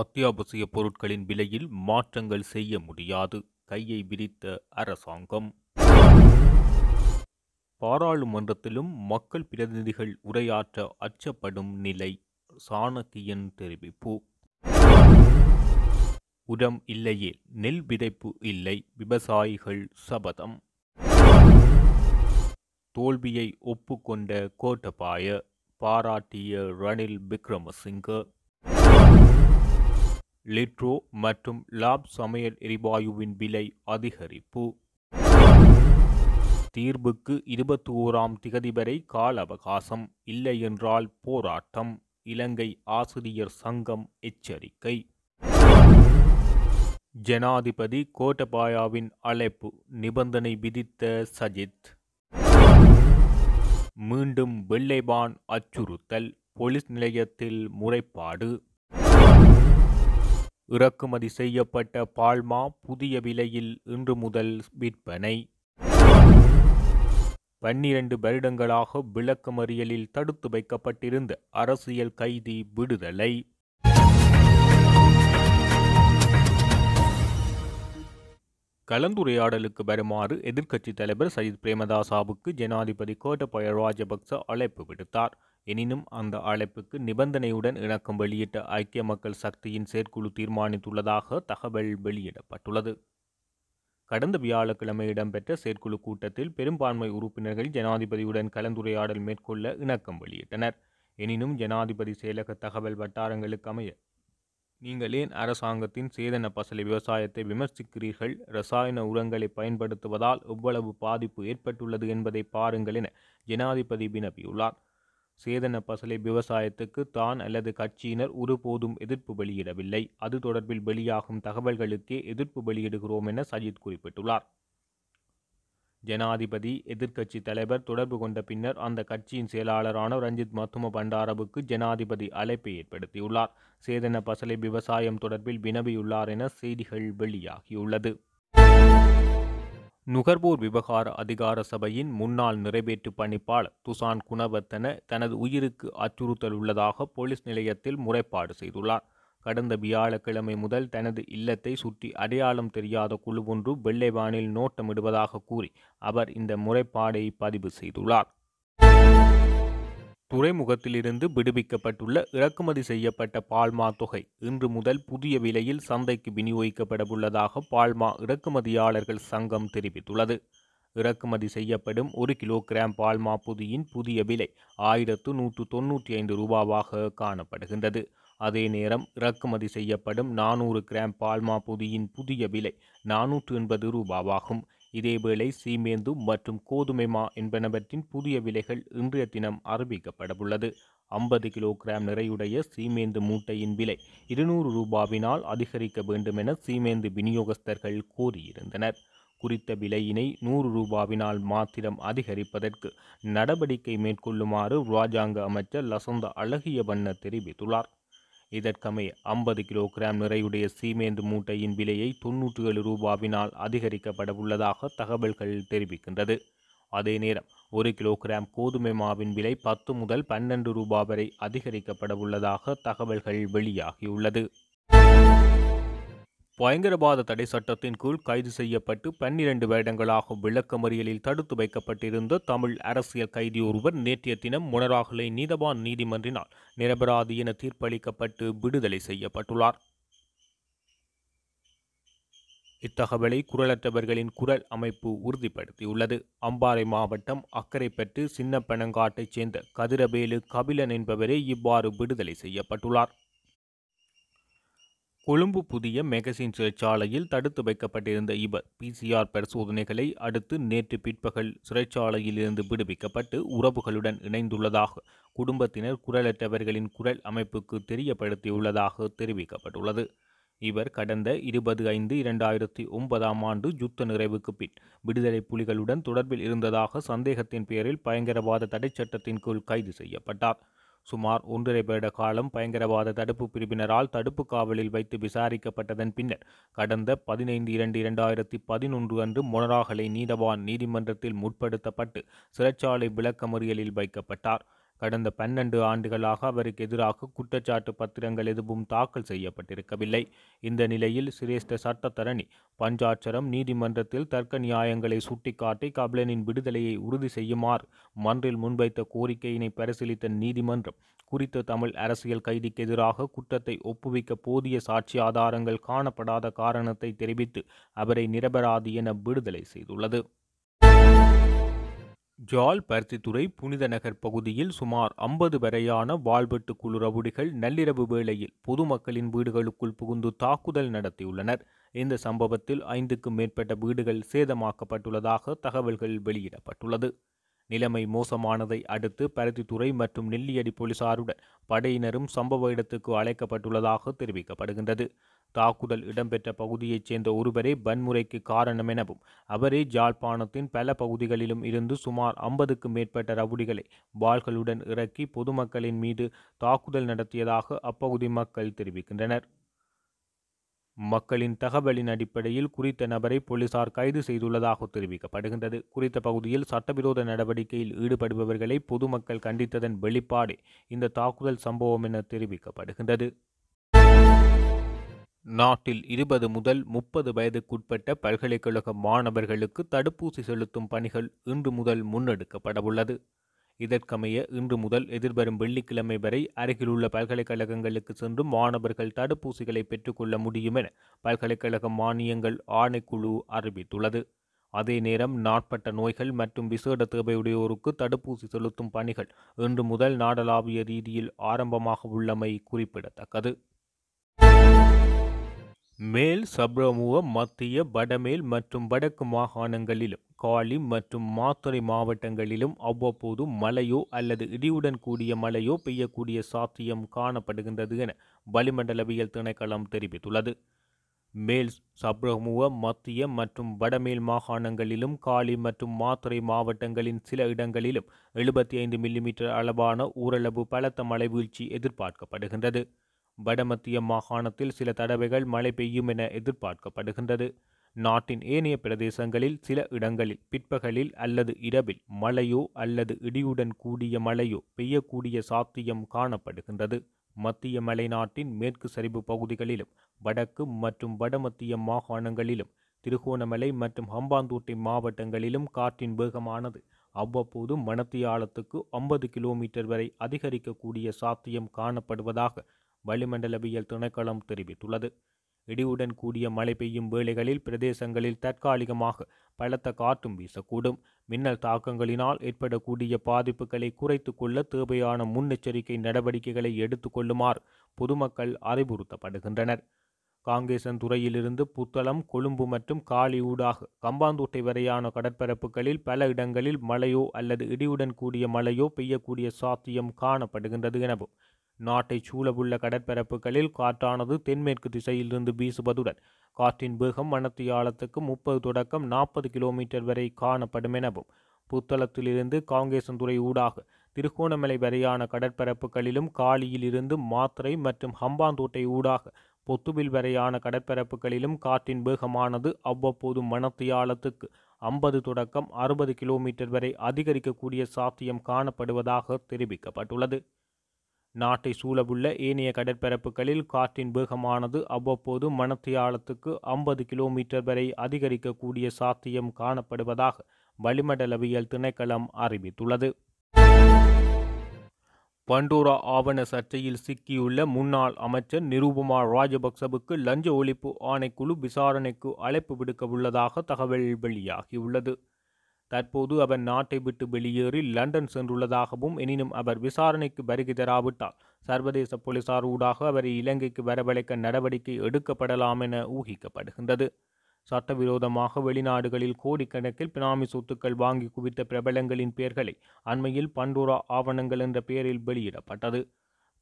அத்தியாவசிய பொருட்களின் விலையில் மாற்றங்கள் செய்ய முடியாது கையை விரித்த அரசாங்கம் பாராளுமன்றத்திலும் மக்கள் பிரதிநிதிகள் உரையாற்ற அச்சப்படும் நிலை சாணக்கியன் தெரிவிப்பு உரம் இல்லையே நெல் விதைப்பு இல்லை விவசாயிகள் சபதம் தோல்வியை ஒப்புக்கொண்ட கோட்டபாய பாராட்டிய ரணில் விக்ரமசிங்க லிட்ரோ மற்றும் லாப் சமையல் எரிவாயுவின் விலை அதிகரிப்பு தீர்வுக்கு இருபத்தி ஓராம் திகதி வரை கால அவகாசம் இல்லை என்றால் போராட்டம் இலங்கை ஆசிரியர் சங்கம் எச்சரிக்கை ஜனாதிபதி கோட்டபாயாவின் அழைப்பு நிபந்தனை விதித்த சஜித் மீண்டும் வெள்ளைபான் அச்சுறுத்தல் போலீஸ் நிலையத்தில் முறைப்பாடு இறக்குமதி செய்யப்பட்ட பால்மா புதிய விலையில் இன்று முதல் விற்பனை பன்னிரண்டு வருடங்களாக விளக்கமறியலில் தடுத்து வைக்கப்பட்டிருந்த அரசியல் கைதி விடுதலை கலந்துரையாடலுக்கு வருமாறு எதிர்க்கட்சித் தலைவர் சஜித் பிரேமதாசாவுக்கு ஜனாதிபதி கோட்டபய ராஜபக்ச அழைப்பு விடுத்தார் எனினும் அந்த அழைப்புக்கு நிபந்தனையுடன் இணக்கம் வெளியிட்ட ஐக்கிய மக்கள் சக்தியின் செயற்குழு தீர்மானித்துள்ளதாக தகவல் வெளியிடப்பட்டுள்ளது கடந்த வியாழக்கிழமை இடம்பெற்ற செயற்குழு கூட்டத்தில் பெரும்பான்மை உறுப்பினர்கள் ஜனாதிபதியுடன் கலந்துரையாடல் மேற்கொள்ள இணக்கம் வெளியிட்டனர் எனினும் ஜனாதிபதி செயலக தகவல் வட்டாரங்களுக்கு அமைய நீங்கள் ஏன் அரசாங்கத்தின் சேதன பசலை விவசாயத்தை விமர்சிக்கிறீர்கள் ரசாயன உரங்களை பயன்படுத்துவதால் எவ்வளவு பாதிப்பு ஏற்பட்டுள்ளது என்பதை பாருங்கள் என ஜனாதிபதி வினப்பியுள்ளார் சேதன பசலை விவசாயத்துக்கு தான் அல்லது கட்சியினர் ஒருபோதும் எதிர்ப்பு வெளியிடவில்லை அது தொடர்பில் வெளியாகும் தகவல்களுக்கே எதிர்ப்பு வெளியிடுகிறோம் என சஜித் குறிப்பிட்டுள்ளார் ஜனாதிபதி எதிர்க்கட்சி தலைவர் தொடர்பு கொண்ட பின்னர் அந்த கட்சியின் செயலாளரான ரஞ்சித் மத்தும பண்டாரவுக்கு ஜனாதிபதி அழைப்பை ஏற்படுத்தியுள்ளார் சேதன பசலை விவசாயம் தொடர்பில் வினவியுள்ளார் என செய்திகள் வெளியாகியுள்ளது நுகர்வோர் விவகார அதிகார சபையின் முன்னாள் நிறைவேற்று பணிப்பாளர் துசான் குணவர்த்தன தனது உயிருக்கு அச்சுறுத்தல் உள்ளதாக போலீஸ் நிலையத்தில் முறைப்பாடு செய்துள்ளார் கடந்த வியாழக்கிழமை முதல் தனது இல்லத்தை சுற்றி அடையாளம் தெரியாத குழு ஒன்று வெள்ளைவானில் நோட்டமிடுவதாக கூறி அவர் இந்த முறைப்பாடை பதிவு செய்துள்ளார் துறைமுகத்திலிருந்து விடுவிக்கப்பட்டுள்ள இறக்குமதி செய்யப்பட்ட பால்மா தொகை இன்று முதல் புதிய விலையில் சந்தைக்கு உள்ளதாக பால்மா இறக்குமதியாளர்கள் சங்கம் தெரிவித்துள்ளது இறக்குமதி செய்யப்படும் ஒரு கிலோகிராம் பால்மா புதியின் புதிய விலை ஆயிரத்து நூற்று தொன்னூற்றி ஐந்து ரூபாவாக காணப்படுகின்றது அதே நேரம் இறக்குமதி செய்யப்படும் நானூறு கிராம் பால்மா புதியின் புதிய விலை நானூற்று எண்பது ரூபாவாகும் இதேவேளை சீமேந்து மற்றும் கோதுமை மா என்பனவற்றின் புதிய விலைகள் இன்றைய தினம் அறிவிக்கப்படவுள்ளது ஐம்பது கிலோகிராம் நிறையுடைய சீமேந்து மூட்டையின் விலை இருநூறு ரூபாவினால் அதிகரிக்க வேண்டும் என சீமேந்து விநியோகஸ்தர்கள் கோரியிருந்தனர் குறித்த விலையினை நூறு ரூபாவினால் மாத்திரம் அதிகரிப்பதற்கு நடவடிக்கை மேற்கொள்ளுமாறு ராஜாங்க அமைச்சர் லசந்த அழகிய வண்ண தெரிவித்துள்ளார் இதற்கமை ஐம்பது கிலோகிராம் நிறையுடைய சீமேந்து மூட்டையின் விலையை தொன்னூற்றி ஏழு ரூபாவினால் அதிகரிக்கப்பட உள்ளதாக தகவல்கள் தெரிவிக்கின்றது அதே நேரம் ஒரு கிலோகிராம் கோதுமை மாவின் விலை பத்து முதல் பன்னெண்டு ரூபாய் வரை அதிகரிக்கப்பட உள்ளதாக தகவல்கள் வெளியாகியுள்ளது பயங்கரவாத தடை சட்டத்தின் கீழ் கைது செய்யப்பட்டு பன்னிரண்டு விளக்க விளக்கமறியலில் தடுத்து வைக்கப்பட்டிருந்த தமிழ் அரசியல் கைதி ஒருவர் நேற்றைய தினம் முனராகலை நீதவான் நீதிமன்றினால் நிரபராதி என தீர்ப்பளிக்கப்பட்டு விடுதலை செய்யப்பட்டுள்ளார் இத்தகவலை குரலற்றவர்களின் குரல் அமைப்பு உறுதிப்படுத்தியுள்ளது அம்பாறை மாவட்டம் அக்கரைப்பட்டு சின்னப்பனங்காட்டைச் சேர்ந்த கதிரவேலு கபிலன் என்பவரே இவ்வாறு விடுதலை செய்யப்பட்டுள்ளார் கொழும்பு புதிய மெகசின் சிறைச்சாலையில் தடுத்து வைக்கப்பட்டிருந்த இவர் பிசிஆர் பரிசோதனைகளை அடுத்து நேற்று பிற்பகல் சிறைச்சாலையிலிருந்து விடுவிக்கப்பட்டு உறவுகளுடன் இணைந்துள்ளதாக குடும்பத்தினர் குரலற்றவர்களின் குரல் அமைப்புக்கு தெரியப்படுத்தியுள்ளதாக தெரிவிக்கப்பட்டுள்ளது இவர் கடந்த இருபது ஐந்து இரண்டாயிரத்தி ஒன்பதாம் ஆண்டு யுத்த நிறைவுக்கு பின் விடுதலை புலிகளுடன் தொடர்பில் இருந்ததாக சந்தேகத்தின் பேரில் பயங்கரவாத தடை சட்டத்தின் கீழ் கைது செய்யப்பட்டார் சுமார் ஒன்றரை வருட காலம் பயங்கரவாத தடுப்பு பிரிவினரால் தடுப்பு காவலில் வைத்து விசாரிக்கப்பட்டதன் பின்னர் கடந்த பதினைந்து இரண்டு இரண்டாயிரத்தி பதினொன்று அன்று மொனராகலை நீதவான் நீதிமன்றத்தில் முற்படுத்தப்பட்டு சிறைச்சாலை விளக்கமறியலில் வைக்கப்பட்டார் கடந்த பன்னெண்டு ஆண்டுகளாக அவருக்கு எதிராக குற்றச்சாட்டு பத்திரங்கள் எதுவும் தாக்கல் செய்யப்பட்டிருக்கவில்லை இந்த நிலையில் சிரேஷ்ட சட்டத்தரணி பஞ்சாட்சரம் நீதிமன்றத்தில் தர்க்க நியாயங்களை சுட்டிக்காட்டி கபிலனின் விடுதலையை உறுதி செய்யுமாறு மன்றில் முன்வைத்த கோரிக்கையினை பரிசீலித்த நீதிமன்றம் குறித்த தமிழ் அரசியல் கைதிக்கு எதிராக குற்றத்தை ஒப்புவிக்க போதிய சாட்சி ஆதாரங்கள் காணப்படாத காரணத்தை தெரிவித்து அவரை நிரபராதி என விடுதலை செய்துள்ளது ஜால் பருத்தித்துறை புனித நகர் பகுதியில் சுமார் ஐம்பது வரையான வாழ்வெட்டு குழு ரவுடிகள் நள்ளிரவு வேளையில் பொதுமக்களின் வீடுகளுக்குள் புகுந்து தாக்குதல் நடத்தியுள்ளனர் இந்த சம்பவத்தில் ஐந்துக்கும் மேற்பட்ட வீடுகள் சேதமாக்கப்பட்டுள்ளதாக தகவல்கள் வெளியிடப்பட்டுள்ளது நிலைமை மோசமானதை அடுத்து பருத்தித்துறை மற்றும் நெல்லியடி போலீசாருடன் படையினரும் சம்பவ இடத்துக்கு அழைக்கப்பட்டுள்ளதாக தெரிவிக்கப்படுகின்றது தாக்குதல் இடம்பெற்ற பகுதியைச் சேர்ந்த ஒருவரே வன்முறைக்கு காரணம் எனவும் அவரே ஜாழ்ப்பாணத்தின் பல பகுதிகளிலும் இருந்து சுமார் ஐம்பதுக்கும் மேற்பட்ட ரவுடிகளை வாள்களுடன் இறக்கி பொதுமக்களின் மீது தாக்குதல் நடத்தியதாக அப்பகுதி மக்கள் தெரிவிக்கின்றனர் மக்களின் தகவலின் அடிப்படையில் குறித்த நபரை போலீசார் கைது செய்துள்ளதாக தெரிவிக்கப்படுகின்றது குறித்த பகுதியில் சட்டவிரோத நடவடிக்கையில் ஈடுபடுபவர்களை பொதுமக்கள் கண்டித்ததன் வெளிப்பாடு இந்த தாக்குதல் சம்பவம் என தெரிவிக்கப்படுகின்றது நாட்டில் இருபது முதல் முப்பது வயதுக்குட்பட்ட பல்கலைக்கழக மாணவர்களுக்கு தடுப்பூசி செலுத்தும் பணிகள் இன்று முதல் முன்னெடுக்கப்படவுள்ளது இதற்கமைய இன்று முதல் எதிர்வரும் வெள்ளிக்கிழமை வரை அருகிலுள்ள பல்கலைக்கழகங்களுக்கு சென்று மாணவர்கள் தடுப்பூசிகளை பெற்றுக்கொள்ள முடியும் என பல்கலைக்கழக மானியங்கள் ஆணைக்குழு அறிவித்துள்ளது அதே நேரம் நாட்பட்ட நோய்கள் மற்றும் விசேட தேவையுடையோருக்கு தடுப்பூசி செலுத்தும் பணிகள் இன்று முதல் நாடளாவிய ரீதியில் ஆரம்பமாக உள்ளமை குறிப்பிடத்தக்கது மேல் சப்ரமுவ மத்திய வடமேல் மற்றும் வடக்கு மாகாணங்களிலும் காலி மற்றும் மாத்துறை மாவட்டங்களிலும் அவ்வப்போது மழையோ அல்லது இடியுடன் கூடிய மழையோ பெய்யக்கூடிய சாத்தியம் காணப்படுகின்றது என வளிமண்டலவியல் திணைக்களம் தெரிவித்துள்ளது மேல் சப்ரமுவ மத்திய மற்றும் வடமேல் மாகாணங்களிலும் காலி மற்றும் மாத்துறை மாவட்டங்களின் சில இடங்களிலும் எழுபத்தி ஐந்து மில்லிமீட்டர் அளவான ஊரளவு பலத்த மழை வீழ்ச்சி எதிர்பார்க்கப்படுகின்றது வடமத்திய மாகாணத்தில் சில தடவைகள் மழை பெய்யும் என எதிர்பார்க்கப்படுகின்றது நாட்டின் ஏனைய பிரதேசங்களில் சில இடங்களில் பிற்பகலில் அல்லது இரவில் மழையோ அல்லது இடியுடன் கூடிய மழையோ பெய்யக்கூடிய சாத்தியம் காணப்படுகின்றது மத்திய மலைநாட்டின் மேற்கு சரிவு பகுதிகளிலும் வடக்கு மற்றும் வடமத்திய மாகாணங்களிலும் திருகோணமலை மற்றும் ஹம்பாந்தோட்டை மாவட்டங்களிலும் காற்றின் வேகமானது அவ்வப்போது ஆழத்துக்கு ஐம்பது கிலோமீட்டர் வரை அதிகரிக்கக்கூடிய சாத்தியம் காணப்படுவதாக வளிமண்டலவியல் திணைக்களம் தெரிவித்துள்ளது இடியுடன் கூடிய மழை பெய்யும் வேளைகளில் பிரதேசங்களில் தற்காலிகமாக பலத்த காற்றும் வீசக்கூடும் மின்னல் தாக்கங்களினால் ஏற்படக்கூடிய பாதிப்புகளை குறைத்து கொள்ள தேவையான முன்னெச்சரிக்கை நடவடிக்கைகளை எடுத்துக்கொள்ளுமாறு பொதுமக்கள் அறிவுறுத்தப்படுகின்றனர் காங்கேசன் துறையிலிருந்து புத்தளம் கொழும்பு மற்றும் காலி ஊடாக கம்பாந்தோட்டை வரையான கடற்பரப்புகளில் பல இடங்களில் மழையோ அல்லது இடியுடன் கூடிய மழையோ பெய்யக்கூடிய சாத்தியம் காணப்படுகின்றது எனவும் நாட்டை சூழவுள்ள கடற்பரப்புகளில் காற்றானது தென்மேற்கு திசையிலிருந்து வீசுவதுடன் காற்றின் வேகம் வனத்திய முப்பது தொடக்கம் நாற்பது கிலோமீட்டர் வரை காணப்படும் எனவும் புத்தளத்திலிருந்து காங்கேசன்துறை ஊடாக திருகோணமலை வரையான கடற்பரப்புகளிலும் காலியிலிருந்து மாத்திரை மற்றும் ஹம்பாந்தோட்டை ஊடாக பொத்துவில் வரையான கடற்பரப்புகளிலும் காற்றின் வேகமானது அவ்வப்போது மணத்தியாலத்துக்கு ஐம்பது தொடக்கம் அறுபது கிலோமீட்டர் வரை அதிகரிக்கக்கூடிய சாத்தியம் காணப்படுவதாக தெரிவிக்கப்பட்டுள்ளது நாட்டை சூழவுள்ள ஏனைய கடற்பரப்புகளில் காற்றின் வேகமானது அவ்வப்போது மனத்தியாலத்துக்கு ஐம்பது கிலோமீட்டர் வரை அதிகரிக்கக்கூடிய சாத்தியம் காணப்படுவதாக வளிமண்டலவியல் திணைக்களம் அறிவித்துள்ளது பண்டோரா ஆவண சர்ச்சையில் சிக்கியுள்ள முன்னாள் அமைச்சர் நிரூபமா ராஜபக்சவுக்கு லஞ்ச ஒழிப்பு ஆணைக்குழு விசாரணைக்கு அழைப்பு விடுக்க உள்ளதாக தகவல் வெளியாகியுள்ளது தற்போது அவர் நாட்டை விட்டு வெளியேறி லண்டன் சென்றுள்ளதாகவும் எனினும் அவர் விசாரணைக்கு வருகை தராவிட்டால் சர்வதேச போலீசார் ஊடாக அவரை இலங்கைக்கு வரவழைக்க நடவடிக்கை எடுக்கப்படலாம் என ஊகிக்கப்படுகின்றது சட்டவிரோதமாக வெளிநாடுகளில் கோடிக்கணக்கில் பினாமி சொத்துக்கள் வாங்கி குவித்த பிரபலங்களின் பெயர்களை அண்மையில் பண்டோரா ஆவணங்கள் என்ற பெயரில் வெளியிடப்பட்டது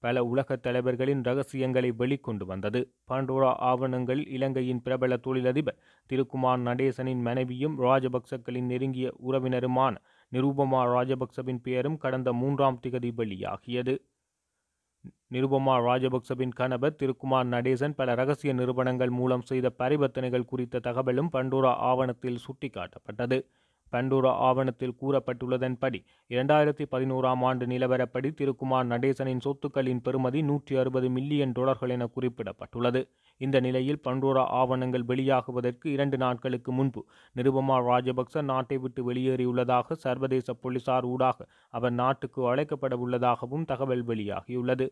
பல உலக தலைவர்களின் ரகசியங்களை வெளிக்கொண்டு வந்தது பாண்டோரா ஆவணங்கள் இலங்கையின் பிரபல தொழிலதிபர் திருக்குமார் நடேசனின் மனைவியும் ராஜபக்சக்களின் நெருங்கிய உறவினருமான நிருபமா ராஜபக்சவின் பெயரும் கடந்த மூன்றாம் திகதி வெளியாகியது நிருபமா ராஜபக்சவின் கணவர் திருக்குமார் நடேசன் பல ரகசிய நிறுவனங்கள் மூலம் செய்த பரிவர்த்தனைகள் குறித்த தகவலும் பண்டோரா ஆவணத்தில் சுட்டிக்காட்டப்பட்டது பண்டூரா ஆவணத்தில் கூறப்பட்டுள்ளதன்படி இரண்டாயிரத்தி பதினோராம் ஆண்டு நிலவரப்படி திருக்குமார் நடேசனின் சொத்துக்களின் பெறுமதி நூற்றி அறுபது மில்லியன் டாலர்கள் என குறிப்பிடப்பட்டுள்ளது இந்த நிலையில் பண்டோரா ஆவணங்கள் வெளியாகுவதற்கு இரண்டு நாட்களுக்கு முன்பு நிருபமா ராஜபக்ச நாட்டை விட்டு வெளியேறியுள்ளதாக சர்வதேச போலீசார் ஊடாக அவர் நாட்டுக்கு அழைக்கப்பட உள்ளதாகவும் தகவல் வெளியாகியுள்ளது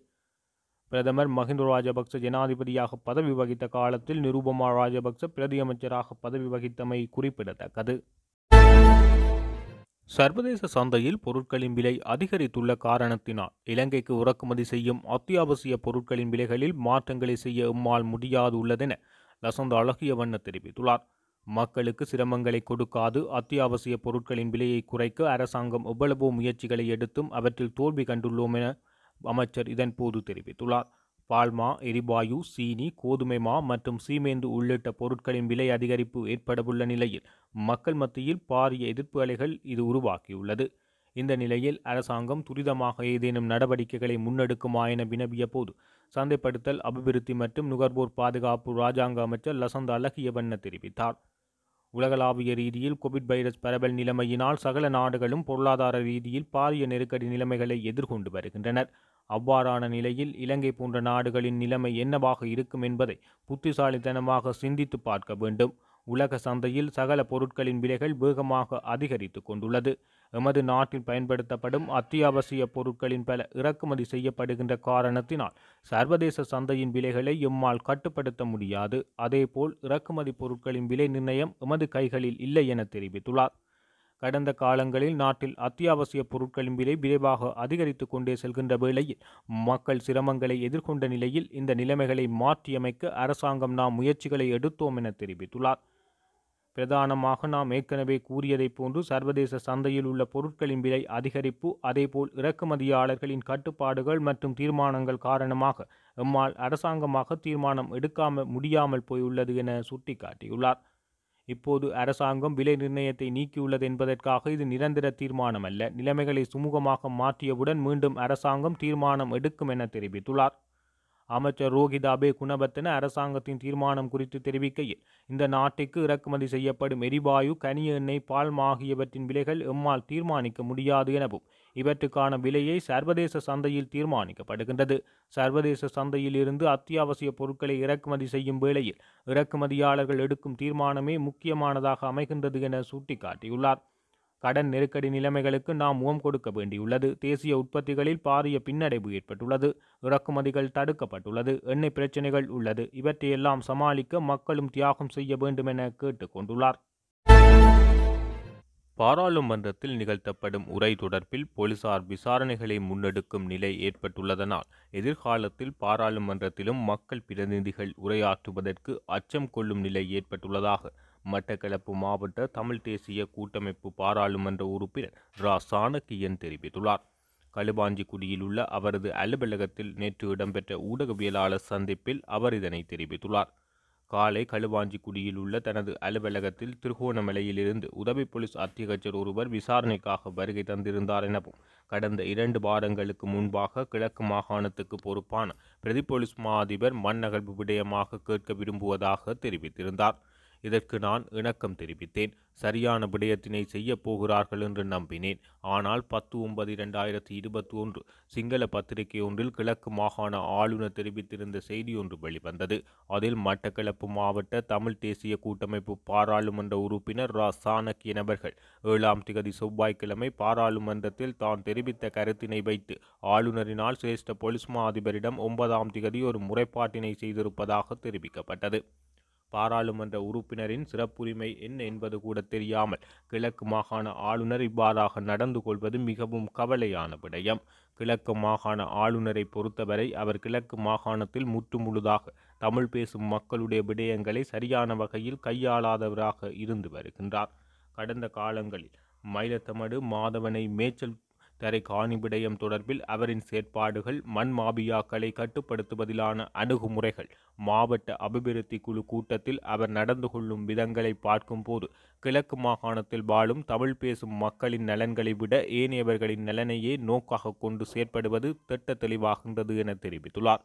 பிரதமர் மஹிந்த ராஜபக்ச ஜனாதிபதியாக பதவி வகித்த காலத்தில் நிருபமா ராஜபக்ச பிரதியமைச்சராக பதவி வகித்தமை குறிப்பிடத்தக்கது சர்வதேச சந்தையில் பொருட்களின் விலை அதிகரித்துள்ள காரணத்தினால் இலங்கைக்கு உறக்குமதி செய்யும் அத்தியாவசிய பொருட்களின் விலைகளில் மாற்றங்களை செய்ய உம்மால் முடியாது உள்ளதென லசந்த அழகிய வண்ண தெரிவித்துள்ளார் மக்களுக்கு சிரமங்களை கொடுக்காது அத்தியாவசிய பொருட்களின் விலையை குறைக்க அரசாங்கம் எவ்வளவோ முயற்சிகளை எடுத்தும் அவற்றில் தோல்வி கண்டுள்ளோம் என அமைச்சர் இதன்போது தெரிவித்துள்ளார் பால்மா எரிவாயு சீனி கோதுமை மா மற்றும் சீமேந்து உள்ளிட்ட பொருட்களின் விலை அதிகரிப்பு ஏற்படவுள்ள நிலையில் மக்கள் மத்தியில் பாரிய எதிர்ப்பு அலைகள் இது உருவாக்கியுள்ளது இந்த நிலையில் அரசாங்கம் துரிதமாக ஏதேனும் நடவடிக்கைகளை முன்னெடுக்குமா என வினவிய போது சந்தைப்படுத்தல் அபிவிருத்தி மற்றும் நுகர்வோர் பாதுகாப்பு ராஜாங்க அமைச்சர் லசந்த அழகியவண்ண தெரிவித்தார் உலகளாவிய ரீதியில் கோவிட் வைரஸ் பரவல் நிலைமையினால் சகல நாடுகளும் பொருளாதார ரீதியில் பாரிய நெருக்கடி நிலைமைகளை எதிர்கொண்டு வருகின்றனர் அவ்வாறான நிலையில் இலங்கை போன்ற நாடுகளின் நிலைமை என்னவாக இருக்கும் என்பதை புத்திசாலித்தனமாக சிந்தித்து பார்க்க வேண்டும் உலக சந்தையில் சகல பொருட்களின் விலைகள் வேகமாக அதிகரித்து கொண்டுள்ளது எமது நாட்டில் பயன்படுத்தப்படும் அத்தியாவசிய பொருட்களின் பல இறக்குமதி செய்யப்படுகின்ற காரணத்தினால் சர்வதேச சந்தையின் விலைகளை எம்மால் கட்டுப்படுத்த முடியாது அதேபோல் இறக்குமதி பொருட்களின் விலை நிர்ணயம் எமது கைகளில் இல்லை என தெரிவித்துள்ளார் கடந்த காலங்களில் நாட்டில் அத்தியாவசிய பொருட்களின் விலை விரைவாக அதிகரித்து கொண்டே செல்கின்ற வேளையில் மக்கள் சிரமங்களை எதிர்கொண்ட நிலையில் இந்த நிலைமைகளை மாற்றியமைக்க அரசாங்கம் நாம் முயற்சிகளை எடுத்தோம் என தெரிவித்துள்ளார் பிரதானமாக நாம் ஏற்கனவே கூறியதைப் போன்று சர்வதேச சந்தையில் உள்ள பொருட்களின் விலை அதிகரிப்பு அதேபோல் இறக்குமதியாளர்களின் கட்டுப்பாடுகள் மற்றும் தீர்மானங்கள் காரணமாக எம்மால் அரசாங்கமாக தீர்மானம் எடுக்காமல் முடியாமல் போயுள்ளது என சுட்டிக்காட்டியுள்ளார் இப்போது அரசாங்கம் விலை நிர்ணயத்தை நீக்கியுள்ளது என்பதற்காக இது நிரந்தர தீர்மானம் அல்ல நிலைமைகளை சுமூகமாக மாற்றியவுடன் மீண்டும் அரசாங்கம் தீர்மானம் எடுக்கும் என தெரிவித்துள்ளார் அமைச்சர் ரோஹிதாபே குணபத்தன அரசாங்கத்தின் தீர்மானம் குறித்து தெரிவிக்கையில் இந்த நாட்டுக்கு இறக்குமதி செய்யப்படும் எரிவாயு கனிய எண்ணெய் பால் ஆகியவற்றின் விலைகள் எம்மால் தீர்மானிக்க முடியாது எனவும் இவற்றுக்கான விலையை சர்வதேச சந்தையில் தீர்மானிக்கப்படுகின்றது சர்வதேச சந்தையில் இருந்து அத்தியாவசிய பொருட்களை இறக்குமதி செய்யும் வேளையில் இறக்குமதியாளர்கள் எடுக்கும் தீர்மானமே முக்கியமானதாக அமைகின்றது என சுட்டிக்காட்டியுள்ளார் கடன் நெருக்கடி நிலைமைகளுக்கு நாம் முகம் கொடுக்க வேண்டியுள்ளது தேசிய உற்பத்திகளில் பாரிய பின்னடைவு ஏற்பட்டுள்ளது இறக்குமதிகள் தடுக்கப்பட்டுள்ளது எண்ணெய் பிரச்சினைகள் உள்ளது இவற்றையெல்லாம் சமாளிக்க மக்களும் தியாகம் செய்ய வேண்டும் என கேட்டுக்கொண்டுள்ளார் பாராளுமன்றத்தில் நிகழ்த்தப்படும் உரை தொடர்பில் போலீசார் விசாரணைகளை முன்னெடுக்கும் நிலை ஏற்பட்டுள்ளதனால் எதிர்காலத்தில் பாராளுமன்றத்திலும் மக்கள் பிரதிநிதிகள் உரையாற்றுவதற்கு அச்சம் கொள்ளும் நிலை ஏற்பட்டுள்ளதாக மட்டக்களப்பு மாவட்ட தமிழ் தேசிய கூட்டமைப்பு பாராளுமன்ற உறுப்பினர் ரா சாணக்கியன் தெரிவித்துள்ளார் களுபாஞ்சிக்குடியில் உள்ள அவரது அலுவலகத்தில் நேற்று இடம்பெற்ற ஊடகவியலாளர் சந்திப்பில் அவர் இதனை தெரிவித்துள்ளார் காலை களுவாஞ்சிக்குடியில் உள்ள தனது அலுவலகத்தில் திருகோணமலையிலிருந்து உதவி போலீஸ் அத்தியட்சர் ஒருவர் விசாரணைக்காக வருகை தந்திருந்தார் எனவும் கடந்த இரண்டு வாரங்களுக்கு முன்பாக கிழக்கு மாகாணத்துக்கு பொறுப்பான பிரதி போலீஸ் மா அதிபர் விடயமாக கேட்க விரும்புவதாக தெரிவித்திருந்தார் இதற்கு நான் இணக்கம் தெரிவித்தேன் சரியான விடயத்தினை செய்யப் போகிறார்கள் என்று நம்பினேன் ஆனால் பத்து ஒன்பது இரண்டாயிரத்தி இருபத்தி ஒன்று சிங்கள பத்திரிகை ஒன்றில் கிழக்கு மாகாண ஆளுநர் தெரிவித்திருந்த செய்தி ஒன்று வெளிவந்தது அதில் மட்டக்களப்பு மாவட்ட தமிழ் தேசிய கூட்டமைப்பு பாராளுமன்ற உறுப்பினர் ரா சானக் எனவர்கள் ஏழாம் திகதி செவ்வாய்க்கிழமை பாராளுமன்றத்தில் தான் தெரிவித்த கருத்தினை வைத்து ஆளுநரினால் சிரேஷ்ட பொலிஸ் மாதிபரிடம் ஒன்பதாம் திகதி ஒரு முறைப்பாட்டினை செய்திருப்பதாக தெரிவிக்கப்பட்டது பாராளுமன்ற உறுப்பினரின் சிறப்புரிமை என்ன என்பது கூட தெரியாமல் கிழக்கு மாகாண ஆளுநர் இவ்வாறாக நடந்து கொள்வது மிகவும் கவலையான விடயம் கிழக்கு மாகாண ஆளுநரை பொறுத்தவரை அவர் கிழக்கு மாகாணத்தில் முற்றுமுழுதாக தமிழ் பேசும் மக்களுடைய விடயங்களை சரியான வகையில் கையாளாதவராக இருந்து வருகின்றார் கடந்த காலங்களில் மயிலத்தமடு மாதவனை மேய்ச்சல் தரை காணிவிடயம் தொடர்பில் அவரின் செயற்பாடுகள் மண் மாபியாக்களை கட்டுப்படுத்துவதிலான அணுகுமுறைகள் மாவட்ட அபிவிருத்தி குழு கூட்டத்தில் அவர் நடந்து கொள்ளும் விதங்களை பார்க்கும்போது கிழக்கு மாகாணத்தில் வாழும் தமிழ் பேசும் மக்களின் நலன்களை விட ஏனையவர்களின் நலனையே நோக்காக கொண்டு செயற்படுவது திட்ட தெளிவாகின்றது என தெரிவித்துள்ளார்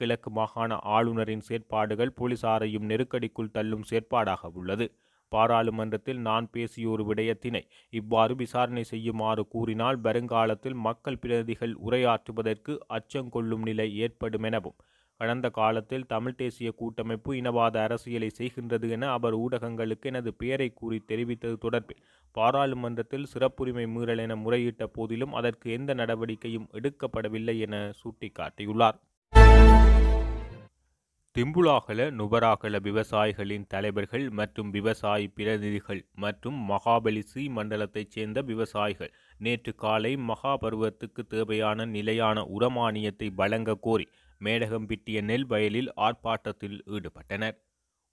கிழக்கு மாகாண ஆளுநரின் செயற்பாடுகள் போலீசாரையும் நெருக்கடிக்குள் தள்ளும் செயற்பாடாக உள்ளது பாராளுமன்றத்தில் நான் பேசிய ஒரு விடயத்தினை இவ்வாறு விசாரணை செய்யுமாறு கூறினால் வருங்காலத்தில் மக்கள் பிரதிகள் உரையாற்றுவதற்கு அச்சம் கொள்ளும் நிலை ஏற்படும் எனவும் கடந்த காலத்தில் தமிழ் தேசிய கூட்டமைப்பு இனவாத அரசியலை செய்கின்றது என அவர் ஊடகங்களுக்கு எனது பெயரை கூறி தெரிவித்தது தொடர்பில் பாராளுமன்றத்தில் சிறப்புரிமை மீறல் என முறையிட்ட போதிலும் அதற்கு எந்த நடவடிக்கையும் எடுக்கப்படவில்லை என சுட்டிக்காட்டியுள்ளார் திம்புலாகல நுபராகல விவசாயிகளின் தலைவர்கள் மற்றும் விவசாய பிரதிநிதிகள் மற்றும் மகாபலி சி மண்டலத்தைச் சேர்ந்த விவசாயிகள் நேற்று காலை மகாபருவத்துக்கு தேவையான நிலையான உரமானியத்தை வழங்க கோரி மேடகம்பிட்டிய நெல் வயலில் ஆர்ப்பாட்டத்தில் ஈடுபட்டனர்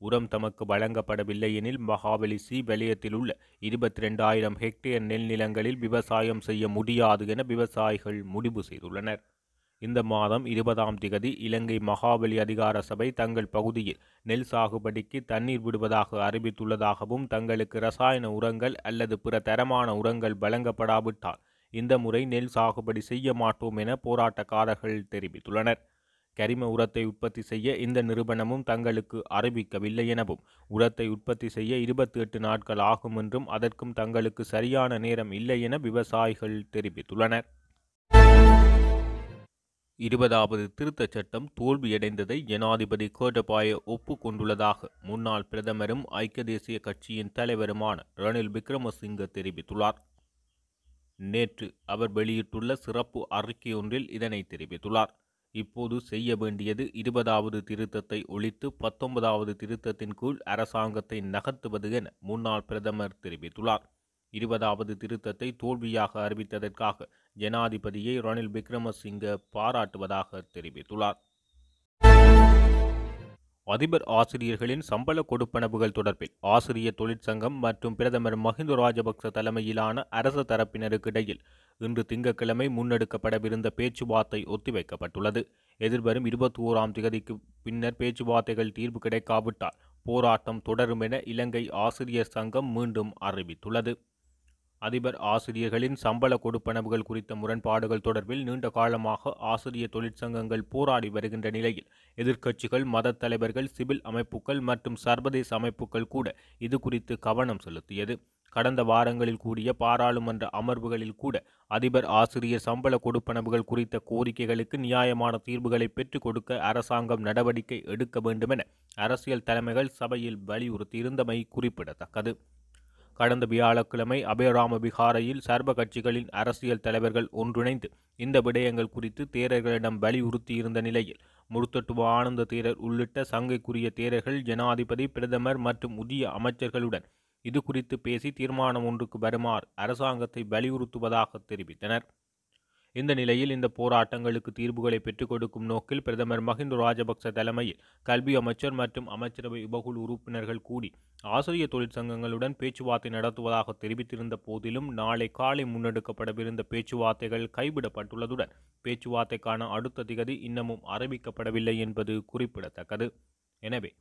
உரம் தமக்கு வழங்கப்படவில்லை எனில் மகாபலி சி வலயத்தில் உள்ள இருபத்தி ரெண்டாயிரம் ஹெக்டேர் நெல் நிலங்களில் விவசாயம் செய்ய முடியாது என விவசாயிகள் முடிவு செய்துள்ளனர் இந்த மாதம் இருபதாம் திகதி இலங்கை மகாபலி அதிகார சபை தங்கள் பகுதியில் நெல் சாகுபடிக்கு தண்ணீர் விடுவதாக அறிவித்துள்ளதாகவும் தங்களுக்கு ரசாயன உரங்கள் அல்லது பிற தரமான உரங்கள் வழங்கப்படாவிட்டால் இந்த முறை நெல் சாகுபடி செய்ய மாட்டோம் என போராட்டக்காரர்கள் தெரிவித்துள்ளனர் கரிம உரத்தை உற்பத்தி செய்ய இந்த நிறுவனமும் தங்களுக்கு அறிவிக்கவில்லை எனவும் உரத்தை உற்பத்தி செய்ய இருபத்தி எட்டு நாட்கள் ஆகும் என்றும் அதற்கும் தங்களுக்கு சரியான நேரம் இல்லை என விவசாயிகள் தெரிவித்துள்ளனர் இருபதாவது திருத்தச் சட்டம் தோல்வியடைந்ததை ஜனாதிபதி கோட்டபாய ஒப்புக்கொண்டுள்ளதாக முன்னாள் பிரதமரும் ஐக்கிய தேசிய கட்சியின் தலைவருமான ரணில் விக்ரமசிங்க தெரிவித்துள்ளார் நேற்று அவர் வெளியிட்டுள்ள சிறப்பு அறிக்கை ஒன்றில் இதனை தெரிவித்துள்ளார் இப்போது செய்ய வேண்டியது இருபதாவது திருத்தத்தை ஒழித்து பத்தொன்பதாவது திருத்தத்தின் கீழ் அரசாங்கத்தை நகர்த்துவது என முன்னாள் பிரதமர் தெரிவித்துள்ளார் இருபதாவது திருத்தத்தை தோல்வியாக அறிவித்ததற்காக ஜனாதிபதியை ரணில் விக்ரமசிங்க பாராட்டுவதாக தெரிவித்துள்ளார் அதிபர் ஆசிரியர்களின் சம்பள கொடுப்பனவுகள் தொடர்பில் ஆசிரியர் தொழிற்சங்கம் மற்றும் பிரதமர் மஹிந்த ராஜபக்ச தலைமையிலான அரசு தரப்பினருக்கு இடையில் இன்று திங்கட்கிழமை முன்னெடுக்கப்படவிருந்த பேச்சுவார்த்தை ஒத்திவைக்கப்பட்டுள்ளது எதிர்வரும் இருபத்தி ஓராம் தேதிக்கு பின்னர் பேச்சுவார்த்தைகள் தீர்வு கிடைக்காவிட்டால் போராட்டம் தொடரும் என இலங்கை ஆசிரியர் சங்கம் மீண்டும் அறிவித்துள்ளது அதிபர் ஆசிரியர்களின் சம்பள கொடுப்பனவுகள் குறித்த முரண்பாடுகள் தொடர்பில் நீண்ட காலமாக ஆசிரியர் தொழிற்சங்கங்கள் போராடி வருகின்ற நிலையில் எதிர்க்கட்சிகள் மத தலைவர்கள் சிவில் அமைப்புகள் மற்றும் சர்வதேச அமைப்புகள் கூட இது குறித்து கவனம் செலுத்தியது கடந்த வாரங்களில் கூடிய பாராளுமன்ற அமர்வுகளில் கூட அதிபர் ஆசிரியர் சம்பள கொடுப்பனவுகள் குறித்த கோரிக்கைகளுக்கு நியாயமான தீர்வுகளை பெற்றுக் கொடுக்க அரசாங்கம் நடவடிக்கை எடுக்க வேண்டுமென அரசியல் தலைமைகள் சபையில் வலியுறுத்தியிருந்தமை குறிப்பிடத்தக்கது கடந்த வியாழக்கிழமை அபயராம விகாரையில் சர்வ கட்சிகளின் அரசியல் தலைவர்கள் ஒன்றிணைந்து இந்த விடயங்கள் குறித்து தேரர்களிடம் வலியுறுத்தியிருந்த நிலையில் முருத்தட்டுவ ஆனந்த தேரர் உள்ளிட்ட சங்கைக்குரிய தேரர்கள் ஜனாதிபதி பிரதமர் மற்றும் புதிய அமைச்சர்களுடன் இது குறித்து பேசி தீர்மானம் ஒன்றுக்கு வருமாறு அரசாங்கத்தை வலியுறுத்துவதாக தெரிவித்தனர் இந்த நிலையில் இந்த போராட்டங்களுக்கு தீர்வுகளை பெற்றுக் கொடுக்கும் நோக்கில் பிரதமர் மஹிந்த ராஜபக்ச தலைமையில் கல்வி அமைச்சர் மற்றும் அமைச்சரவை உபகுழு உறுப்பினர்கள் கூடி ஆசிரியர் தொழிற்சங்கங்களுடன் பேச்சுவார்த்தை நடத்துவதாக தெரிவித்திருந்த போதிலும் நாளை காலை முன்னெடுக்கப்படவிருந்த பேச்சுவார்த்தைகள் கைவிடப்பட்டுள்ளதுடன் பேச்சுவார்த்தைக்கான அடுத்த திகதி இன்னமும் அறிவிக்கப்படவில்லை என்பது குறிப்பிடத்தக்கது எனவே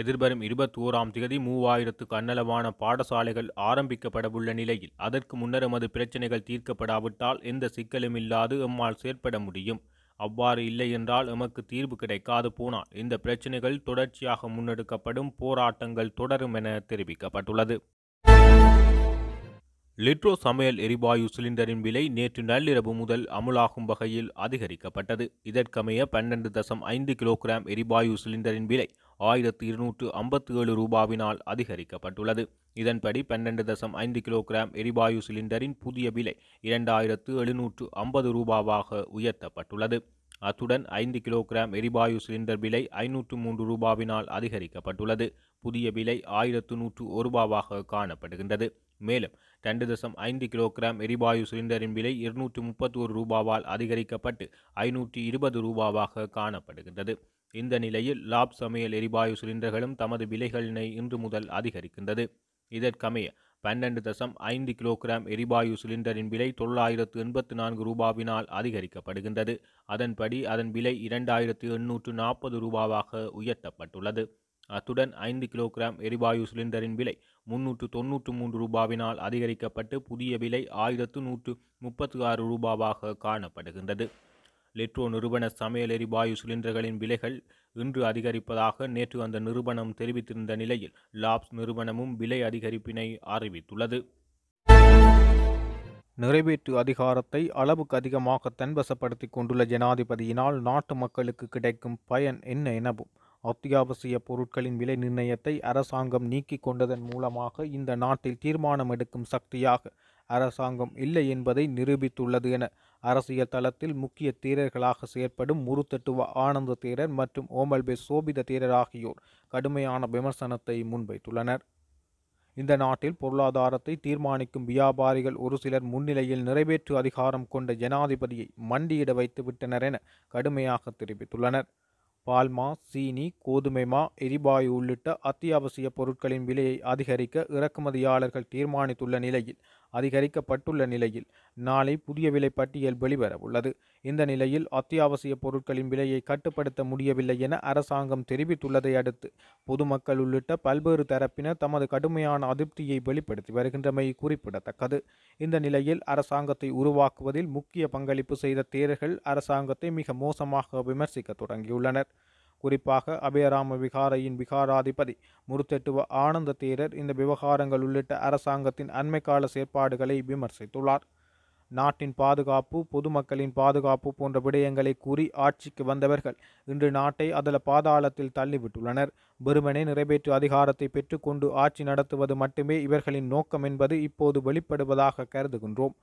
எதிர்வரும் இருபத்தி ஓராம் திகதி மூவாயிரத்துக்கு அன்னளவான பாடசாலைகள் ஆரம்பிக்கப்படவுள்ள நிலையில் அதற்கு முன்னர் எமது பிரச்சினைகள் தீர்க்கப்படாவிட்டால் எந்த சிக்கலும் இல்லாது எம்மால் செயற்பட முடியும் அவ்வாறு இல்லை என்றால் எமக்கு தீர்வு கிடைக்காது போனால் இந்த பிரச்சினைகள் தொடர்ச்சியாக முன்னெடுக்கப்படும் போராட்டங்கள் தொடரும் என தெரிவிக்கப்பட்டுள்ளது லிட்ரோ சமையல் எரிவாயு சிலிண்டரின் விலை நேற்று நள்ளிரவு முதல் அமுலாகும் வகையில் அதிகரிக்கப்பட்டது இதற்கமைய பன்னெண்டு தசம் ஐந்து கிலோகிராம் எரிவாயு சிலிண்டரின் விலை ஆயிரத்து இருநூற்று ஐம்பத்தி ஏழு ரூபாவினால் அதிகரிக்கப்பட்டுள்ளது இதன்படி பன்னெண்டு தசம் ஐந்து கிலோகிராம் எரிவாயு சிலிண்டரின் புதிய விலை இரண்டாயிரத்து எழுநூற்று ஐம்பது ரூபாவாக உயர்த்தப்பட்டுள்ளது அத்துடன் ஐந்து கிலோகிராம் எரிவாயு சிலிண்டர் விலை ஐநூற்று மூன்று ரூபாவினால் அதிகரிக்கப்பட்டுள்ளது புதிய விலை ஆயிரத்து நூற்று ஒரு ரூபாவாக காணப்படுகின்றது மேலும் ரெண்டு தசம் ஐந்து கிலோகிராம் எரிவாயு சிலிண்டரின் விலை இருநூற்று முப்பத்தி ஒரு ரூபாவால் அதிகரிக்கப்பட்டு ஐநூற்றி இருபது ரூபாவாக காணப்படுகின்றது இந்த நிலையில் லாப் சமையல் எரிவாயு சிலிண்டர்களும் தமது விலைகளினை இன்று முதல் அதிகரிக்கின்றது இதற்கமைய பன்னெண்டு தசம் ஐந்து கிலோகிராம் எரிவாயு சிலிண்டரின் விலை தொள்ளாயிரத்து எண்பத்து நான்கு ரூபாவினால் அதிகரிக்கப்படுகின்றது அதன்படி அதன் விலை இரண்டாயிரத்து எண்ணூற்று நாற்பது ரூபாவாக உயர்த்தப்பட்டுள்ளது அத்துடன் ஐந்து கிலோகிராம் எரிவாயு சிலிண்டரின் விலை முன்னூற்று தொன்னூற்று மூன்று ரூபாவினால் அதிகரிக்கப்பட்டு புதிய விலை ஆயிரத்து நூற்று முப்பத்து ஆறு ரூபாவாக காணப்படுகின்றது லெட்ரோ நிறுவன சமையல் எரிவாயு சிலிண்டர்களின் விலைகள் இன்று அதிகரிப்பதாக நேற்று அந்த நிறுவனம் தெரிவித்திருந்த நிலையில் லாப்ஸ் நிறுவனமும் விலை அதிகரிப்பினை அறிவித்துள்ளது நிறைவேற்று அதிகாரத்தை அளவுக்கு அதிகமாக தன்வசப்படுத்தி கொண்டுள்ள ஜனாதிபதியினால் நாட்டு மக்களுக்கு கிடைக்கும் பயன் என்ன எனவும் அத்தியாவசிய பொருட்களின் விலை நிர்ணயத்தை அரசாங்கம் நீக்கிக் கொண்டதன் மூலமாக இந்த நாட்டில் தீர்மானம் எடுக்கும் சக்தியாக அரசாங்கம் இல்லை என்பதை நிரூபித்துள்ளது என அரசியல் தளத்தில் முக்கிய தேரர்களாக செயற்படும் முருத்தட்டுவ ஆனந்த தேரர் மற்றும் ஓமல்பே சோபித தேரர் ஆகியோர் கடுமையான விமர்சனத்தை முன்வைத்துள்ளனர் இந்த நாட்டில் பொருளாதாரத்தை தீர்மானிக்கும் வியாபாரிகள் ஒரு சிலர் முன்னிலையில் நிறைவேற்று அதிகாரம் கொண்ட ஜனாதிபதியை மண்டியிட வைத்து விட்டனர் என கடுமையாக தெரிவித்துள்ளனர் பால்மா சீனி கோதுமைமா எரிவாயு உள்ளிட்ட அத்தியாவசிய பொருட்களின் விலையை அதிகரிக்க இறக்குமதியாளர்கள் தீர்மானித்துள்ள நிலையில் அதிகரிக்கப்பட்டுள்ள நிலையில் நாளை புதிய விலை பட்டியல் வெளிவர உள்ளது இந்த நிலையில் அத்தியாவசிய பொருட்களின் விலையை கட்டுப்படுத்த முடியவில்லை என அரசாங்கம் தெரிவித்துள்ளதை அடுத்து பொதுமக்கள் உள்ளிட்ட பல்வேறு தரப்பினர் தமது கடுமையான அதிருப்தியை வெளிப்படுத்தி வருகின்றமை குறிப்பிடத்தக்கது இந்த நிலையில் அரசாங்கத்தை உருவாக்குவதில் முக்கிய பங்களிப்பு செய்த தேரர்கள் அரசாங்கத்தை மிக மோசமாக விமர்சிக்க தொடங்கியுள்ளனர் குறிப்பாக அபயராம விகாரையின் விகாராதிபதி முருத்தெட்டுவ ஆனந்த தேரர் இந்த விவகாரங்கள் உள்ளிட்ட அரசாங்கத்தின் அண்மைக்கால செயற்பாடுகளை விமர்சித்துள்ளார் நாட்டின் பாதுகாப்பு பொதுமக்களின் பாதுகாப்பு போன்ற விடயங்களை கூறி ஆட்சிக்கு வந்தவர்கள் இன்று நாட்டை அதில் பாதாளத்தில் தள்ளிவிட்டுள்ளனர் வெறுமனே நிறைவேற்று அதிகாரத்தை பெற்றுக்கொண்டு ஆட்சி நடத்துவது மட்டுமே இவர்களின் நோக்கம் என்பது இப்போது வெளிப்படுவதாக கருதுகின்றோம்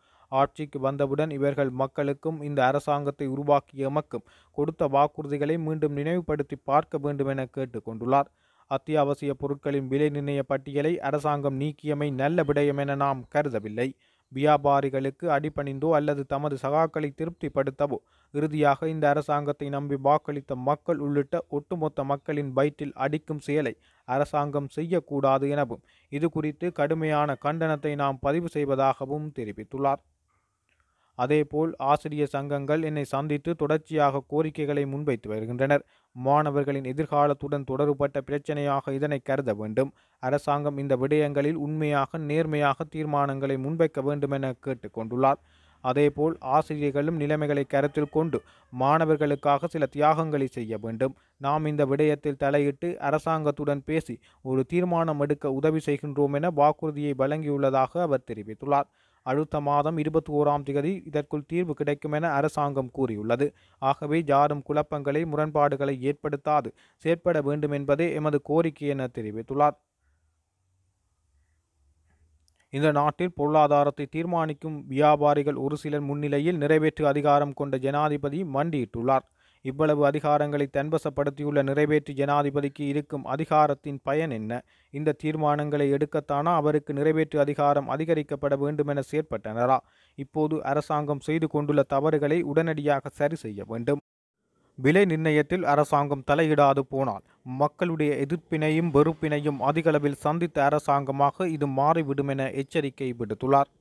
ஆட்சிக்கு வந்தவுடன் இவர்கள் மக்களுக்கும் இந்த அரசாங்கத்தை உருவாக்கிய எமக்கும் கொடுத்த வாக்குறுதிகளை மீண்டும் நினைவுபடுத்தி பார்க்க வேண்டும் என கேட்டுக்கொண்டுள்ளார் அத்தியாவசிய பொருட்களின் விலை நிர்ணய பட்டியலை அரசாங்கம் நீக்கியமை நல்ல விடயம் என நாம் கருதவில்லை வியாபாரிகளுக்கு அடிபணிந்தோ அல்லது தமது சகாக்களை திருப்திப்படுத்தவோ இறுதியாக இந்த அரசாங்கத்தை நம்பி வாக்களித்த மக்கள் உள்ளிட்ட ஒட்டுமொத்த மக்களின் வயிற்றில் அடிக்கும் செயலை அரசாங்கம் செய்யக்கூடாது எனவும் இது குறித்து கடுமையான கண்டனத்தை நாம் பதிவு செய்வதாகவும் தெரிவித்துள்ளார் அதேபோல் ஆசிரியர் சங்கங்கள் என்னை சந்தித்து தொடர்ச்சியாக கோரிக்கைகளை முன்வைத்து வருகின்றனர் மாணவர்களின் எதிர்காலத்துடன் தொடர்பட்ட பிரச்சனையாக இதனை கருத வேண்டும் அரசாங்கம் இந்த விடயங்களில் உண்மையாக நேர்மையாக தீர்மானங்களை முன்வைக்க வேண்டும் என கேட்டுக்கொண்டுள்ளார் அதேபோல் ஆசிரியர்களும் நிலைமைகளை கருத்தில் கொண்டு மாணவர்களுக்காக சில தியாகங்களை செய்ய வேண்டும் நாம் இந்த விடயத்தில் தலையிட்டு அரசாங்கத்துடன் பேசி ஒரு தீர்மானம் எடுக்க உதவி செய்கின்றோம் என வாக்குறுதியை வழங்கியுள்ளதாக அவர் தெரிவித்துள்ளார் அடுத்த மாதம் இருபத்தி ஓராம் திகதி இதற்குள் தீர்வு கிடைக்கும் என அரசாங்கம் கூறியுள்ளது ஆகவே யாரும் குழப்பங்களை முரண்பாடுகளை ஏற்படுத்தாது செயற்பட வேண்டும் என்பதே எமது கோரிக்கை என தெரிவித்துள்ளார் இந்த நாட்டில் பொருளாதாரத்தை தீர்மானிக்கும் வியாபாரிகள் ஒரு சிலர் முன்னிலையில் நிறைவேற்று அதிகாரம் கொண்ட ஜனாதிபதி மண்டியிட்டுள்ளார் இவ்வளவு அதிகாரங்களை தன்வசப்படுத்தியுள்ள நிறைவேற்று ஜனாதிபதிக்கு இருக்கும் அதிகாரத்தின் பயன் என்ன இந்த தீர்மானங்களை எடுக்கத்தானா அவருக்கு நிறைவேற்று அதிகாரம் அதிகரிக்கப்பட வேண்டுமென செயற்பட்டனரா இப்போது அரசாங்கம் செய்து கொண்டுள்ள தவறுகளை உடனடியாக சரி செய்ய வேண்டும் விலை நிர்ணயத்தில் அரசாங்கம் தலையிடாது போனால் மக்களுடைய எதிர்ப்பினையும் வெறுப்பினையும் அதிகளவில் சந்தித்த அரசாங்கமாக இது மாறிவிடும் என எச்சரிக்கை விடுத்துள்ளார்